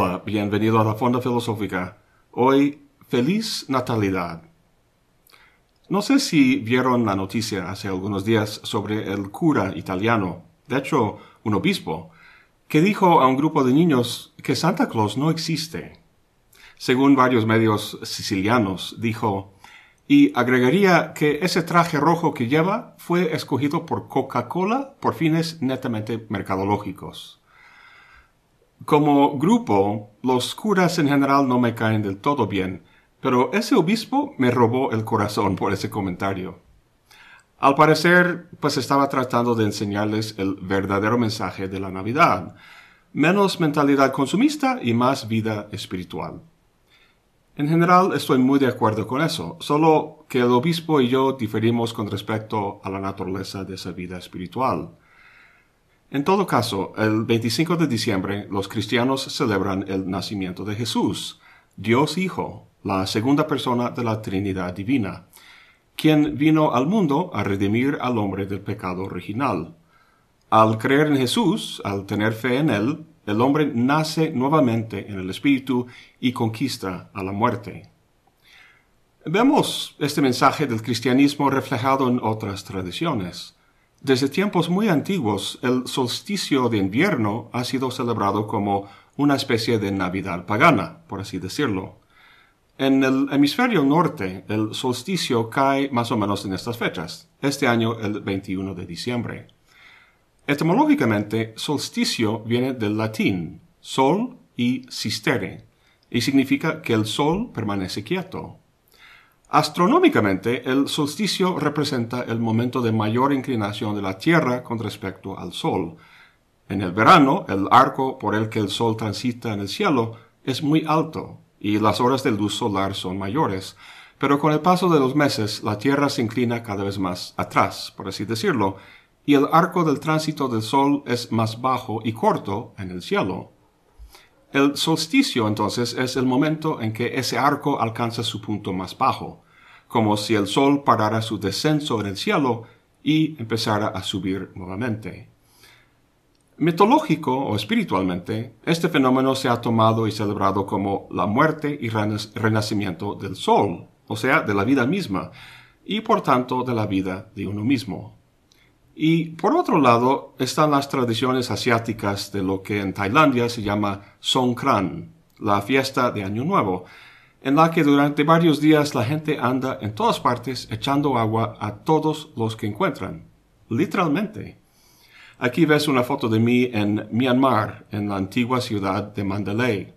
Hola, bienvenido a la Fonda Filosófica. Hoy, feliz natalidad. No sé si vieron la noticia hace algunos días sobre el cura italiano, de hecho, un obispo, que dijo a un grupo de niños que Santa Claus no existe. Según varios medios sicilianos, dijo, y agregaría que ese traje rojo que lleva fue escogido por Coca-Cola por fines netamente mercadológicos. Como grupo, los curas en general no me caen del todo bien, pero ese obispo me robó el corazón por ese comentario. Al parecer, pues estaba tratando de enseñarles el verdadero mensaje de la Navidad, menos mentalidad consumista y más vida espiritual. En general estoy muy de acuerdo con eso, solo que el obispo y yo diferimos con respecto a la naturaleza de esa vida espiritual. En todo caso, el 25 de diciembre los cristianos celebran el nacimiento de Jesús, Dios Hijo, la segunda persona de la Trinidad Divina, quien vino al mundo a redimir al hombre del pecado original. Al creer en Jesús, al tener fe en Él, el hombre nace nuevamente en el Espíritu y conquista a la muerte. Vemos este mensaje del cristianismo reflejado en otras tradiciones. Desde tiempos muy antiguos, el solsticio de invierno ha sido celebrado como una especie de Navidad pagana, por así decirlo. En el hemisferio norte, el solsticio cae más o menos en estas fechas, este año el 21 de diciembre. Etimológicamente, solsticio viene del latín sol y sistere, y significa que el sol permanece quieto. Astronómicamente, el solsticio representa el momento de mayor inclinación de la Tierra con respecto al Sol. En el verano, el arco por el que el Sol transita en el cielo es muy alto y las horas de luz solar son mayores, pero con el paso de los meses la Tierra se inclina cada vez más atrás, por así decirlo, y el arco del tránsito del Sol es más bajo y corto en el cielo. El solsticio entonces es el momento en que ese arco alcanza su punto más bajo, como si el sol parara su descenso en el cielo y empezara a subir nuevamente. Mitológico o espiritualmente, este fenómeno se ha tomado y celebrado como la muerte y renacimiento del sol, o sea, de la vida misma, y por tanto de la vida de uno mismo. Y por otro lado están las tradiciones asiáticas de lo que en Tailandia se llama Songkran, la fiesta de Año Nuevo, en la que durante varios días la gente anda en todas partes echando agua a todos los que encuentran. Literalmente. Aquí ves una foto de mí en Myanmar, en la antigua ciudad de Mandalay.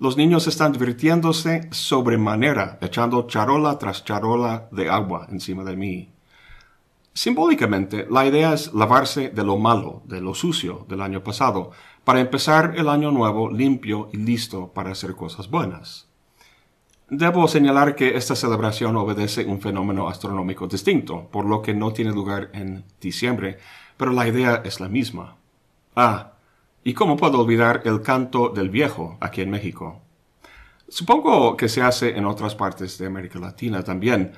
Los niños están divirtiéndose sobremanera, echando charola tras charola de agua encima de mí. Simbólicamente, la idea es lavarse de lo malo, de lo sucio del año pasado, para empezar el año nuevo limpio y listo para hacer cosas buenas. Debo señalar que esta celebración obedece un fenómeno astronómico distinto, por lo que no tiene lugar en diciembre, pero la idea es la misma. Ah, ¿y cómo puedo olvidar el canto del viejo aquí en México? Supongo que se hace en otras partes de América Latina también,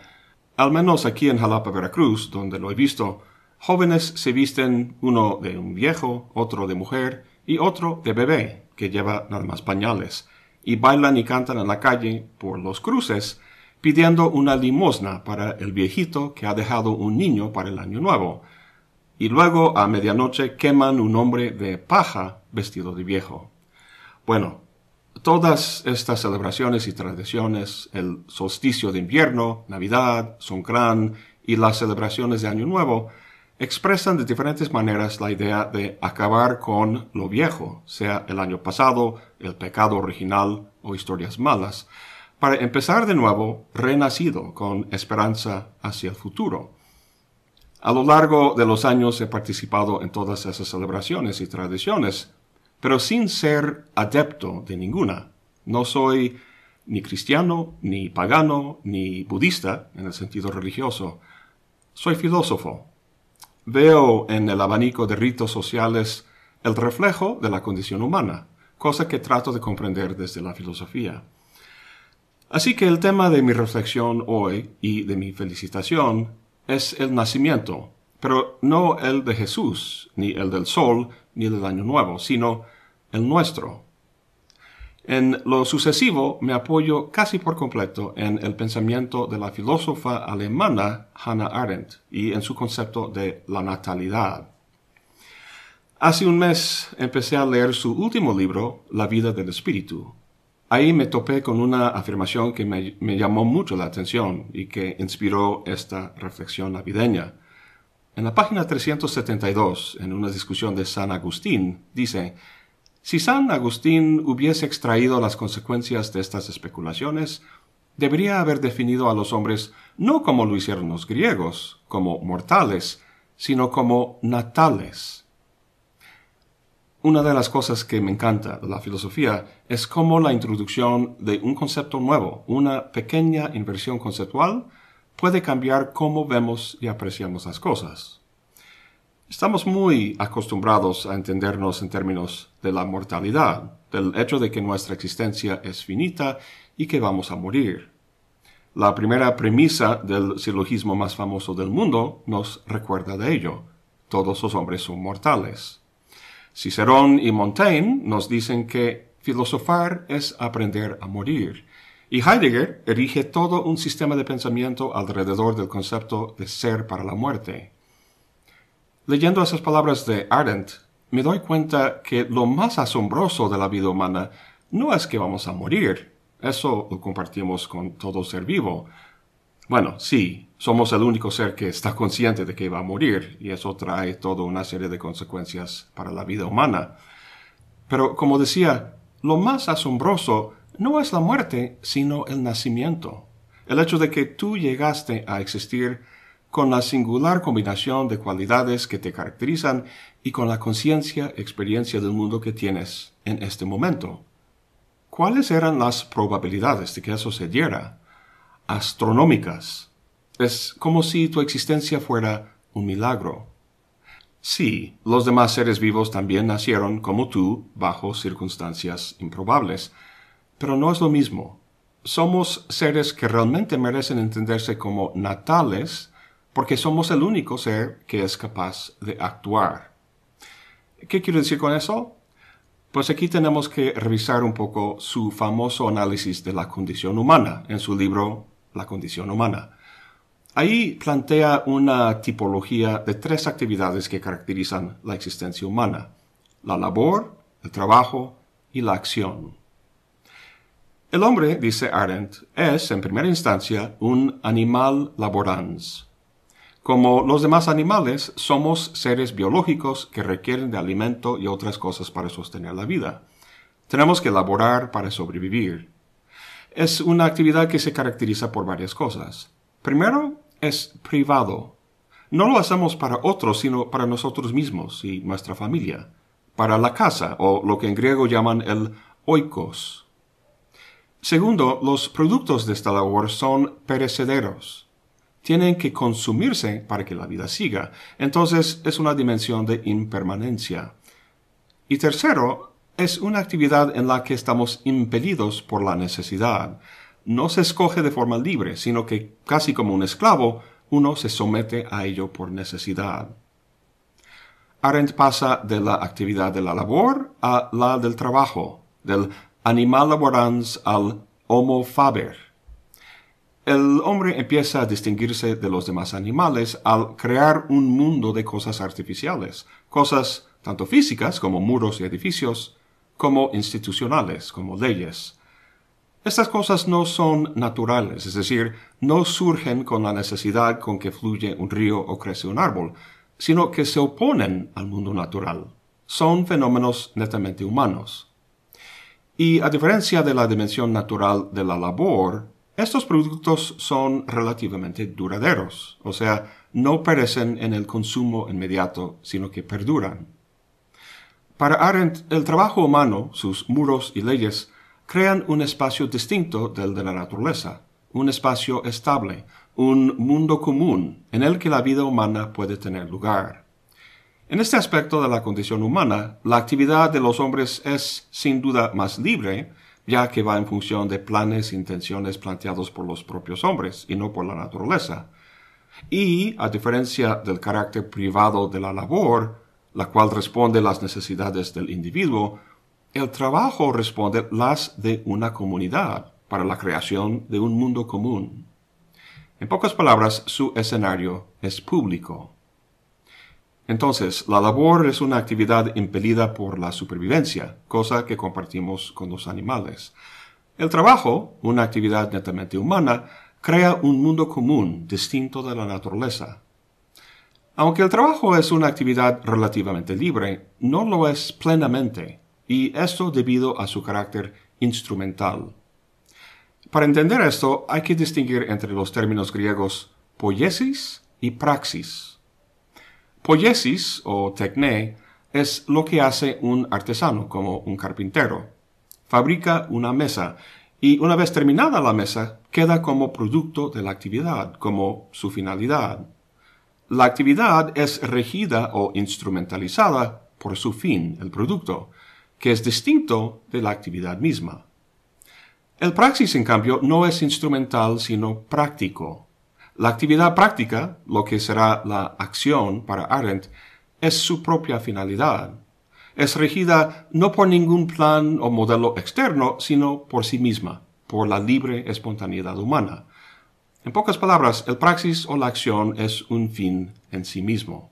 al menos aquí en Jalapa, Veracruz, donde lo he visto, jóvenes se visten uno de un viejo, otro de mujer y otro de bebé, que lleva nada más pañales, y bailan y cantan en la calle por los cruces, pidiendo una limosna para el viejito que ha dejado un niño para el año nuevo, y luego a medianoche queman un hombre de paja vestido de viejo. Bueno, Todas estas celebraciones y tradiciones, el solsticio de invierno, Navidad, Songkran y las celebraciones de Año Nuevo, expresan de diferentes maneras la idea de acabar con lo viejo, sea el año pasado, el pecado original o historias malas, para empezar de nuevo renacido con esperanza hacia el futuro. A lo largo de los años he participado en todas esas celebraciones y tradiciones, pero sin ser adepto de ninguna. No soy ni cristiano, ni pagano, ni budista en el sentido religioso. Soy filósofo. Veo en el abanico de ritos sociales el reflejo de la condición humana, cosa que trato de comprender desde la filosofía. Así que el tema de mi reflexión hoy y de mi felicitación es el nacimiento, pero no el de Jesús, ni el del sol, ni del año nuevo, sino el nuestro. En lo sucesivo me apoyo casi por completo en el pensamiento de la filósofa alemana Hannah Arendt y en su concepto de la natalidad. Hace un mes empecé a leer su último libro, La vida del espíritu. Ahí me topé con una afirmación que me, me llamó mucho la atención y que inspiró esta reflexión navideña. En la página 372, en una discusión de San Agustín, dice, si San Agustín hubiese extraído las consecuencias de estas especulaciones, debería haber definido a los hombres no como lo hicieron los griegos, como mortales, sino como natales. Una de las cosas que me encanta de la filosofía es cómo la introducción de un concepto nuevo, una pequeña inversión conceptual, puede cambiar cómo vemos y apreciamos las cosas. Estamos muy acostumbrados a entendernos en términos de la mortalidad, del hecho de que nuestra existencia es finita y que vamos a morir. La primera premisa del silogismo más famoso del mundo nos recuerda de ello. Todos los hombres son mortales. Cicerón y Montaigne nos dicen que filosofar es aprender a morir y Heidegger erige todo un sistema de pensamiento alrededor del concepto de ser para la muerte. Leyendo esas palabras de Arendt, me doy cuenta que lo más asombroso de la vida humana no es que vamos a morir, eso lo compartimos con todo ser vivo. Bueno, sí, somos el único ser que está consciente de que va a morir y eso trae toda una serie de consecuencias para la vida humana. Pero como decía, lo más asombroso no es la muerte, sino el nacimiento, el hecho de que tú llegaste a existir con la singular combinación de cualidades que te caracterizan y con la conciencia, experiencia del mundo que tienes en este momento. ¿Cuáles eran las probabilidades de que eso sucediera? Astronómicas. Es como si tu existencia fuera un milagro. Sí, los demás seres vivos también nacieron como tú bajo circunstancias improbables, pero no es lo mismo. Somos seres que realmente merecen entenderse como natales porque somos el único ser que es capaz de actuar. ¿Qué quiero decir con eso? Pues aquí tenemos que revisar un poco su famoso análisis de la condición humana en su libro La condición humana. Ahí plantea una tipología de tres actividades que caracterizan la existencia humana, la labor, el trabajo y la acción. El hombre, dice Arendt, es, en primera instancia, un animal laborans. Como los demás animales, somos seres biológicos que requieren de alimento y otras cosas para sostener la vida. Tenemos que laborar para sobrevivir. Es una actividad que se caracteriza por varias cosas. Primero, es privado. No lo hacemos para otros, sino para nosotros mismos y nuestra familia, para la casa o lo que en griego llaman el oikos, Segundo, los productos de esta labor son perecederos. Tienen que consumirse para que la vida siga. Entonces es una dimensión de impermanencia. Y tercero, es una actividad en la que estamos impelidos por la necesidad. No se escoge de forma libre, sino que casi como un esclavo, uno se somete a ello por necesidad. Arendt pasa de la actividad de la labor a la del trabajo, del laborans al homo faber. El hombre empieza a distinguirse de los demás animales al crear un mundo de cosas artificiales, cosas tanto físicas como muros y edificios, como institucionales, como leyes. Estas cosas no son naturales, es decir, no surgen con la necesidad con que fluye un río o crece un árbol, sino que se oponen al mundo natural. Son fenómenos netamente humanos. Y a diferencia de la dimensión natural de la labor, estos productos son relativamente duraderos, o sea, no perecen en el consumo inmediato, sino que perduran. Para Arendt, el trabajo humano, sus muros y leyes, crean un espacio distinto del de la naturaleza, un espacio estable, un mundo común en el que la vida humana puede tener lugar. En este aspecto de la condición humana, la actividad de los hombres es sin duda más libre, ya que va en función de planes e intenciones planteados por los propios hombres y no por la naturaleza. Y, a diferencia del carácter privado de la labor, la cual responde las necesidades del individuo, el trabajo responde las de una comunidad para la creación de un mundo común. En pocas palabras, su escenario es público. Entonces, la labor es una actividad impelida por la supervivencia, cosa que compartimos con los animales. El trabajo, una actividad netamente humana, crea un mundo común distinto de la naturaleza. Aunque el trabajo es una actividad relativamente libre, no lo es plenamente, y esto debido a su carácter instrumental. Para entender esto, hay que distinguir entre los términos griegos poiesis y praxis. Poiesis o tecné es lo que hace un artesano, como un carpintero. Fabrica una mesa y una vez terminada la mesa queda como producto de la actividad, como su finalidad. La actividad es regida o instrumentalizada por su fin, el producto, que es distinto de la actividad misma. El praxis, en cambio, no es instrumental sino práctico. La actividad práctica, lo que será la acción para Arendt, es su propia finalidad. Es regida no por ningún plan o modelo externo, sino por sí misma, por la libre espontaneidad humana. En pocas palabras, el praxis o la acción es un fin en sí mismo.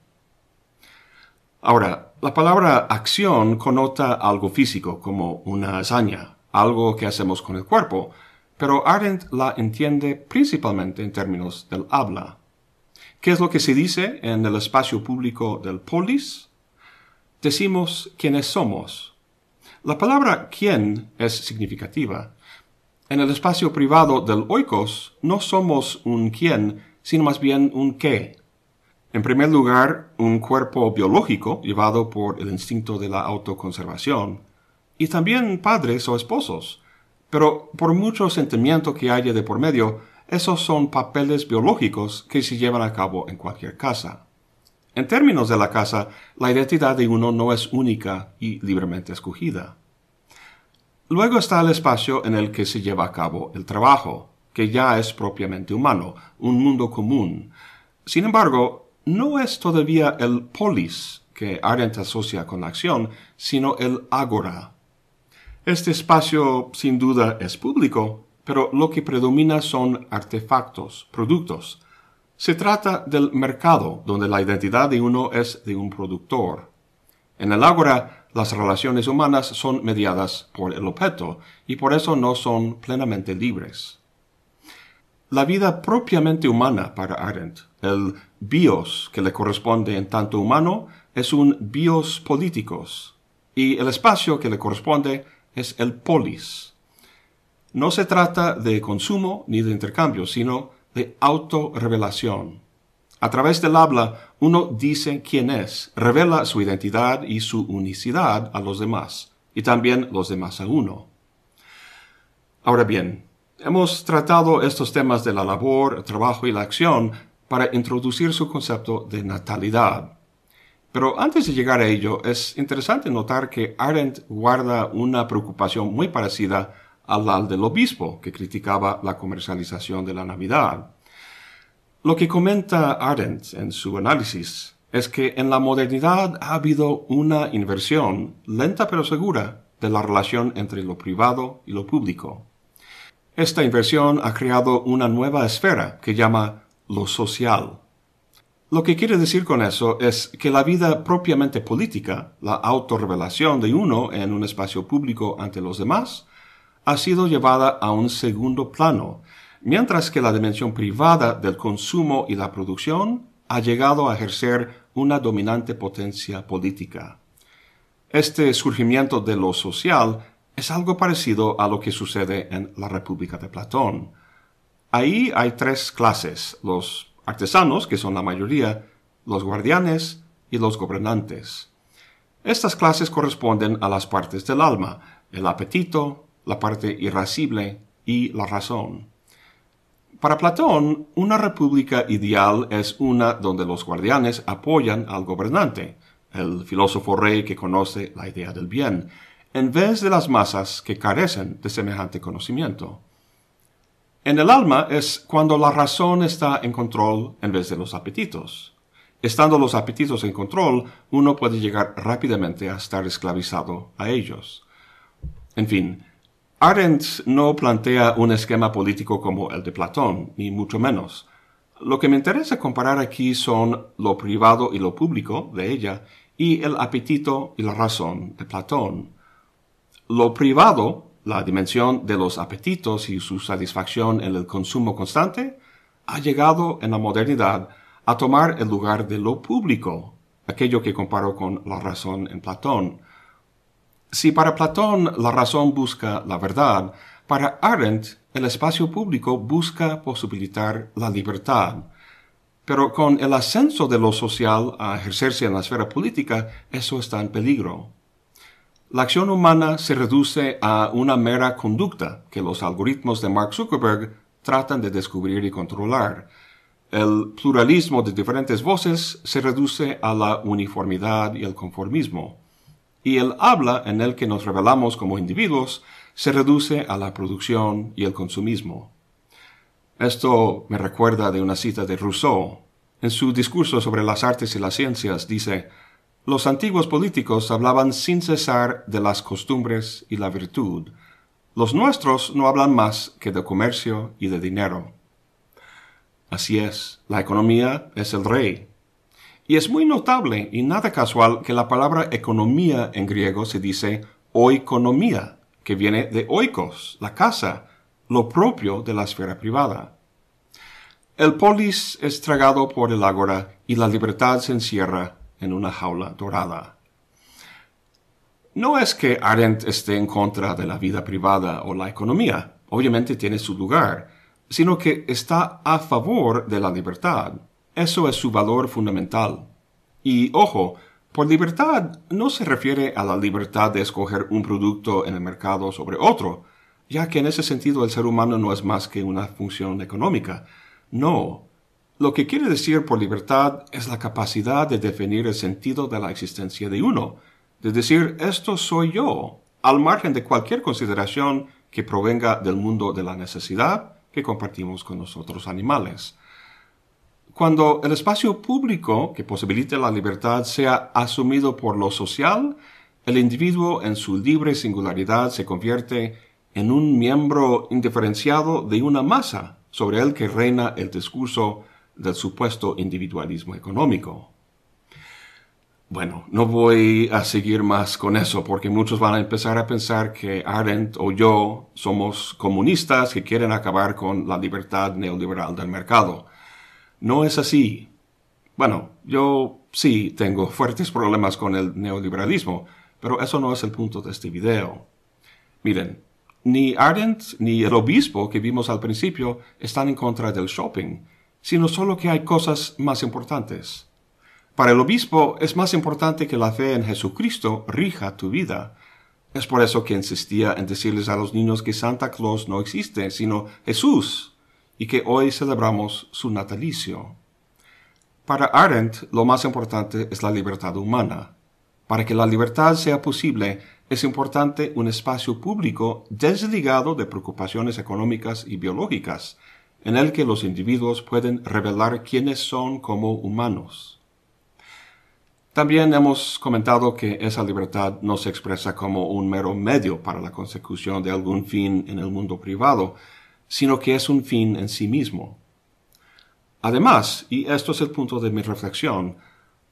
Ahora, la palabra acción conota algo físico, como una hazaña, algo que hacemos con el cuerpo, pero Arendt la entiende principalmente en términos del habla. ¿Qué es lo que se dice en el espacio público del polis? Decimos quiénes somos. La palabra quién es significativa. En el espacio privado del oikos no somos un quién, sino más bien un qué. En primer lugar, un cuerpo biológico llevado por el instinto de la autoconservación, y también padres o esposos, pero por mucho sentimiento que haya de por medio, esos son papeles biológicos que se llevan a cabo en cualquier casa. En términos de la casa, la identidad de uno no es única y libremente escogida. Luego está el espacio en el que se lleva a cabo el trabajo, que ya es propiamente humano, un mundo común. Sin embargo, no es todavía el polis que Arendt asocia con la acción, sino el agora, este espacio sin duda es público, pero lo que predomina son artefactos, productos. Se trata del mercado, donde la identidad de uno es de un productor. En el ágora, las relaciones humanas son mediadas por el objeto y por eso no son plenamente libres. La vida propiamente humana para Arendt, el bios que le corresponde en tanto humano, es un bios políticos, y el espacio que le corresponde es el polis. No se trata de consumo ni de intercambio, sino de autorrevelación. A través del habla uno dice quién es, revela su identidad y su unicidad a los demás, y también los demás a uno. Ahora bien, hemos tratado estos temas de la labor, el trabajo y la acción para introducir su concepto de natalidad. Pero antes de llegar a ello, es interesante notar que Arendt guarda una preocupación muy parecida a la del obispo, que criticaba la comercialización de la Navidad. Lo que comenta Arendt en su análisis es que en la modernidad ha habido una inversión, lenta pero segura, de la relación entre lo privado y lo público. Esta inversión ha creado una nueva esfera que llama lo social, lo que quiere decir con eso es que la vida propiamente política, la autorrevelación de uno en un espacio público ante los demás, ha sido llevada a un segundo plano, mientras que la dimensión privada del consumo y la producción ha llegado a ejercer una dominante potencia política. Este surgimiento de lo social es algo parecido a lo que sucede en la República de Platón. Ahí hay tres clases, los artesanos, que son la mayoría, los guardianes y los gobernantes. Estas clases corresponden a las partes del alma, el apetito, la parte irascible y la razón. Para Platón, una república ideal es una donde los guardianes apoyan al gobernante, el filósofo rey que conoce la idea del bien, en vez de las masas que carecen de semejante conocimiento. En el alma es cuando la razón está en control en vez de los apetitos. Estando los apetitos en control, uno puede llegar rápidamente a estar esclavizado a ellos. En fin, Arendt no plantea un esquema político como el de Platón, ni mucho menos. Lo que me interesa comparar aquí son lo privado y lo público de ella y el apetito y la razón de Platón. Lo privado la dimensión de los apetitos y su satisfacción en el consumo constante, ha llegado en la modernidad a tomar el lugar de lo público, aquello que comparo con la razón en Platón. Si para Platón la razón busca la verdad, para Arendt el espacio público busca posibilitar la libertad. Pero con el ascenso de lo social a ejercerse en la esfera política, eso está en peligro. La acción humana se reduce a una mera conducta que los algoritmos de Mark Zuckerberg tratan de descubrir y controlar. El pluralismo de diferentes voces se reduce a la uniformidad y el conformismo. Y el habla en el que nos revelamos como individuos se reduce a la producción y el consumismo. Esto me recuerda de una cita de Rousseau. En su discurso sobre las artes y las ciencias dice, los antiguos políticos hablaban sin cesar de las costumbres y la virtud. Los nuestros no hablan más que de comercio y de dinero. Así es, la economía es el rey. Y es muy notable y nada casual que la palabra economía en griego se dice oikonomía, que viene de oikos, la casa, lo propio de la esfera privada. El polis es tragado por el ágora y la libertad se encierra en una jaula dorada. No es que Arendt esté en contra de la vida privada o la economía, obviamente tiene su lugar, sino que está a favor de la libertad. Eso es su valor fundamental. Y ojo, por libertad no se refiere a la libertad de escoger un producto en el mercado sobre otro, ya que en ese sentido el ser humano no es más que una función económica. No, lo que quiere decir por libertad es la capacidad de definir el sentido de la existencia de uno, de decir esto soy yo, al margen de cualquier consideración que provenga del mundo de la necesidad que compartimos con nosotros animales. Cuando el espacio público que posibilite la libertad sea asumido por lo social, el individuo en su libre singularidad se convierte en un miembro indiferenciado de una masa sobre el que reina el discurso del supuesto individualismo económico. Bueno, no voy a seguir más con eso porque muchos van a empezar a pensar que Arendt o yo somos comunistas que quieren acabar con la libertad neoliberal del mercado. No es así. Bueno, yo sí tengo fuertes problemas con el neoliberalismo, pero eso no es el punto de este video. Miren, ni Arendt ni el obispo que vimos al principio están en contra del shopping sino solo que hay cosas más importantes. Para el obispo es más importante que la fe en Jesucristo rija tu vida. Es por eso que insistía en decirles a los niños que Santa Claus no existe, sino Jesús, y que hoy celebramos su natalicio. Para Arendt lo más importante es la libertad humana. Para que la libertad sea posible, es importante un espacio público desligado de preocupaciones económicas y biológicas, en el que los individuos pueden revelar quiénes son como humanos. También hemos comentado que esa libertad no se expresa como un mero medio para la consecución de algún fin en el mundo privado, sino que es un fin en sí mismo. Además, y esto es el punto de mi reflexión,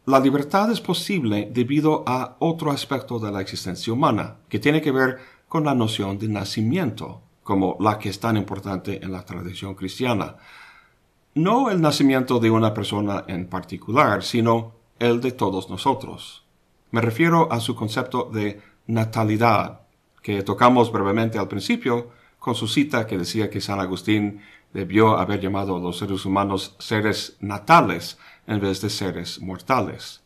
la libertad es posible debido a otro aspecto de la existencia humana, que tiene que ver con la noción de nacimiento como la que es tan importante en la tradición cristiana. No el nacimiento de una persona en particular, sino el de todos nosotros. Me refiero a su concepto de natalidad, que tocamos brevemente al principio con su cita que decía que San Agustín debió haber llamado a los seres humanos seres natales en vez de seres mortales.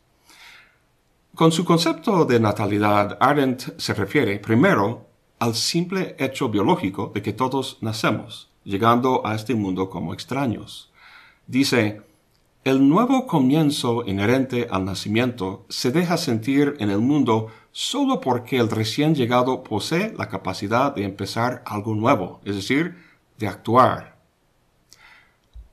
Con su concepto de natalidad, Arendt se refiere primero al simple hecho biológico de que todos nacemos, llegando a este mundo como extraños. Dice, el nuevo comienzo inherente al nacimiento se deja sentir en el mundo solo porque el recién llegado posee la capacidad de empezar algo nuevo, es decir, de actuar.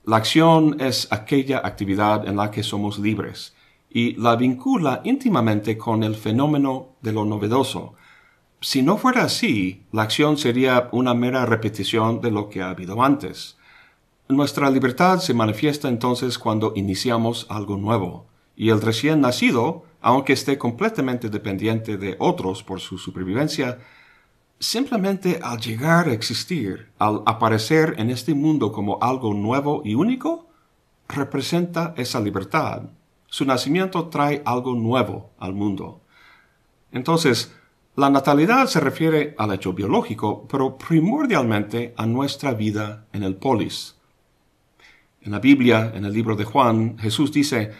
La acción es aquella actividad en la que somos libres y la vincula íntimamente con el fenómeno de lo novedoso, si no fuera así, la acción sería una mera repetición de lo que ha habido antes. Nuestra libertad se manifiesta entonces cuando iniciamos algo nuevo, y el recién nacido, aunque esté completamente dependiente de otros por su supervivencia, simplemente al llegar a existir, al aparecer en este mundo como algo nuevo y único, representa esa libertad. Su nacimiento trae algo nuevo al mundo. Entonces, la natalidad se refiere al hecho biológico, pero primordialmente a nuestra vida en el polis. En la Biblia, en el libro de Juan, Jesús dice,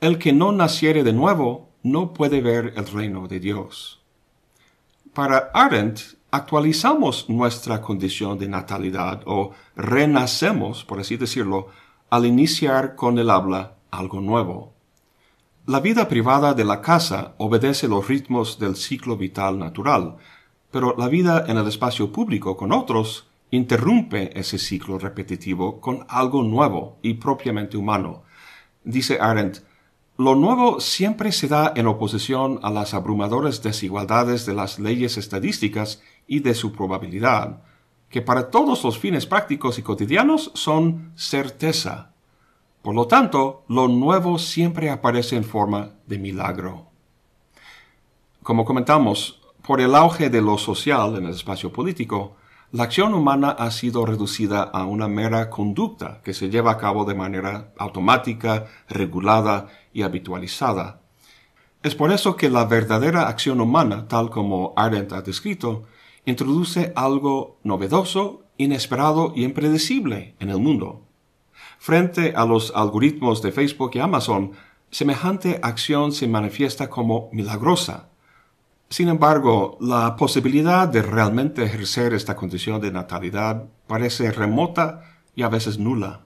El que no naciere de nuevo no puede ver el reino de Dios. Para Arendt, actualizamos nuestra condición de natalidad o renacemos, por así decirlo, al iniciar con el habla algo nuevo. La vida privada de la casa obedece los ritmos del ciclo vital natural, pero la vida en el espacio público con otros interrumpe ese ciclo repetitivo con algo nuevo y propiamente humano. Dice Arendt, lo nuevo siempre se da en oposición a las abrumadoras desigualdades de las leyes estadísticas y de su probabilidad, que para todos los fines prácticos y cotidianos son certeza por lo tanto, lo nuevo siempre aparece en forma de milagro. Como comentamos, por el auge de lo social en el espacio político, la acción humana ha sido reducida a una mera conducta que se lleva a cabo de manera automática, regulada y habitualizada. Es por eso que la verdadera acción humana, tal como Arendt ha descrito, introduce algo novedoso, inesperado y impredecible en el mundo. Frente a los algoritmos de Facebook y Amazon, semejante acción se manifiesta como milagrosa. Sin embargo, la posibilidad de realmente ejercer esta condición de natalidad parece remota y a veces nula.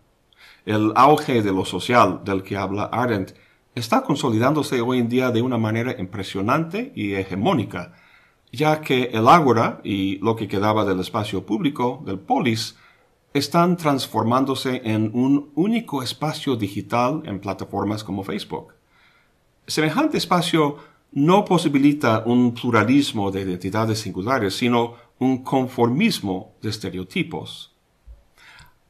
El auge de lo social del que habla Arendt está consolidándose hoy en día de una manera impresionante y hegemónica, ya que el ágora y lo que quedaba del espacio público, del polis, están transformándose en un único espacio digital en plataformas como Facebook. Semejante espacio no posibilita un pluralismo de identidades singulares, sino un conformismo de estereotipos.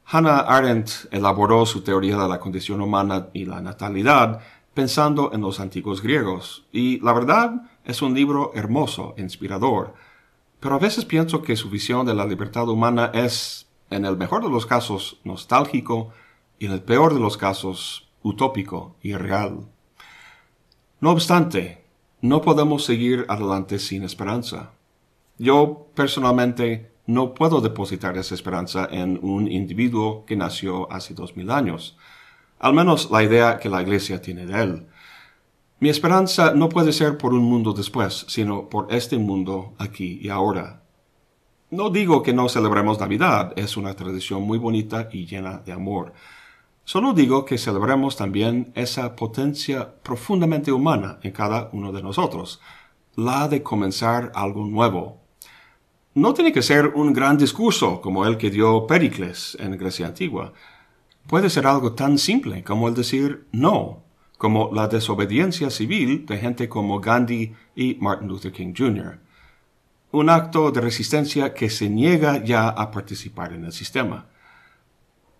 Hannah Arendt elaboró su teoría de la condición humana y la natalidad pensando en los antiguos griegos, y la verdad es un libro hermoso, inspirador, pero a veces pienso que su visión de la libertad humana es en el mejor de los casos nostálgico y en el peor de los casos utópico y real. No obstante, no podemos seguir adelante sin esperanza. Yo personalmente no puedo depositar esa esperanza en un individuo que nació hace dos mil años, al menos la idea que la Iglesia tiene de él. Mi esperanza no puede ser por un mundo después, sino por este mundo aquí y ahora, no digo que no celebremos Navidad, es una tradición muy bonita y llena de amor. Solo digo que celebremos también esa potencia profundamente humana en cada uno de nosotros, la de comenzar algo nuevo. No tiene que ser un gran discurso como el que dio Pericles en Grecia antigua. Puede ser algo tan simple como el decir no, como la desobediencia civil de gente como Gandhi y Martin Luther King Jr un acto de resistencia que se niega ya a participar en el sistema.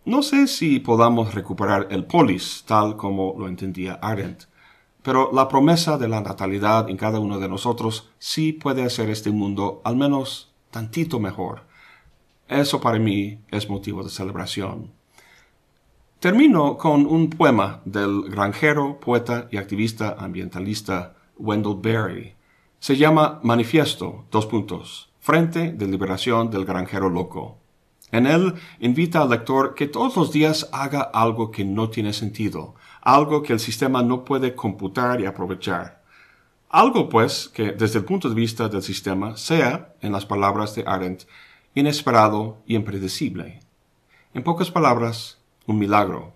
No sé si podamos recuperar el polis tal como lo entendía Arendt, pero la promesa de la natalidad en cada uno de nosotros sí puede hacer este mundo al menos tantito mejor. Eso para mí es motivo de celebración. Termino con un poema del granjero, poeta y activista ambientalista Wendell Berry, se llama Manifiesto, dos puntos, Frente de Liberación del Granjero Loco. En él invita al lector que todos los días haga algo que no tiene sentido, algo que el sistema no puede computar y aprovechar. Algo, pues, que desde el punto de vista del sistema sea, en las palabras de Arendt, inesperado y impredecible. En pocas palabras, un milagro.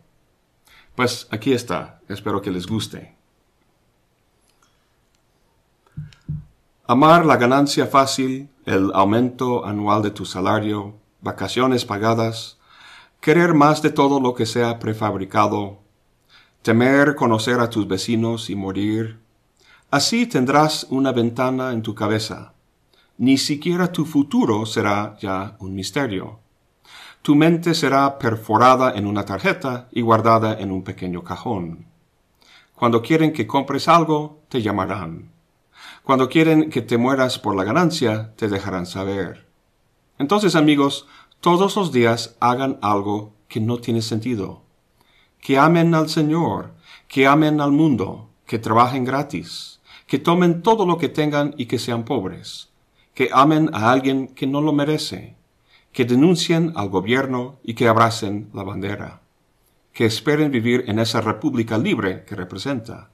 Pues aquí está, espero que les guste. Amar la ganancia fácil, el aumento anual de tu salario, vacaciones pagadas, querer más de todo lo que sea prefabricado, temer conocer a tus vecinos y morir. Así tendrás una ventana en tu cabeza. Ni siquiera tu futuro será ya un misterio. Tu mente será perforada en una tarjeta y guardada en un pequeño cajón. Cuando quieren que compres algo, te llamarán. Cuando quieren que te mueras por la ganancia, te dejarán saber. Entonces, amigos, todos los días hagan algo que no tiene sentido. Que amen al Señor, que amen al mundo, que trabajen gratis, que tomen todo lo que tengan y que sean pobres, que amen a alguien que no lo merece, que denuncien al gobierno y que abracen la bandera, que esperen vivir en esa república libre que representa,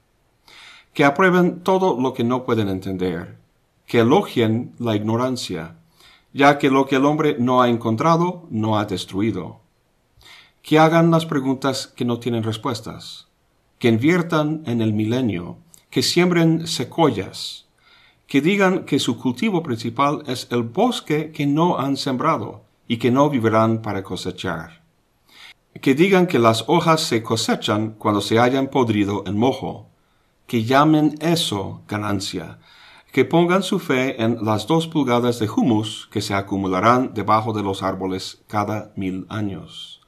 que aprueben todo lo que no pueden entender, que elogien la ignorancia, ya que lo que el hombre no ha encontrado no ha destruido, que hagan las preguntas que no tienen respuestas, que inviertan en el milenio, que siembren secoyas, que digan que su cultivo principal es el bosque que no han sembrado y que no vivirán para cosechar, que digan que las hojas se cosechan cuando se hayan podrido en mojo, que llamen eso ganancia, que pongan su fe en las dos pulgadas de humus que se acumularán debajo de los árboles cada mil años,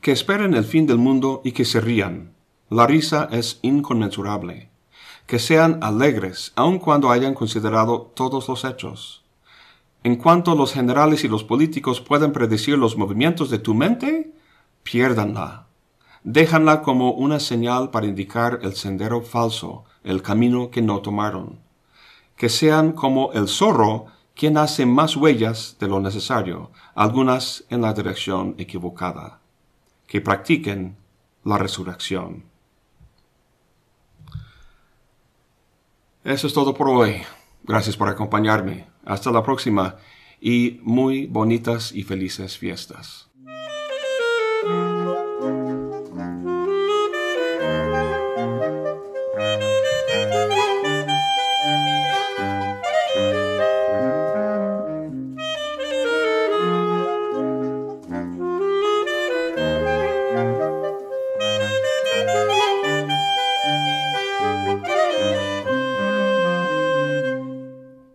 que esperen el fin del mundo y que se rían. La risa es inconmensurable. Que sean alegres, aun cuando hayan considerado todos los hechos. En cuanto los generales y los políticos pueden predecir los movimientos de tu mente, piérdanla déjanla como una señal para indicar el sendero falso, el camino que no tomaron. Que sean como el zorro, quien hace más huellas de lo necesario, algunas en la dirección equivocada. Que practiquen la resurrección. Eso es todo por hoy. Gracias por acompañarme. Hasta la próxima y muy bonitas y felices fiestas.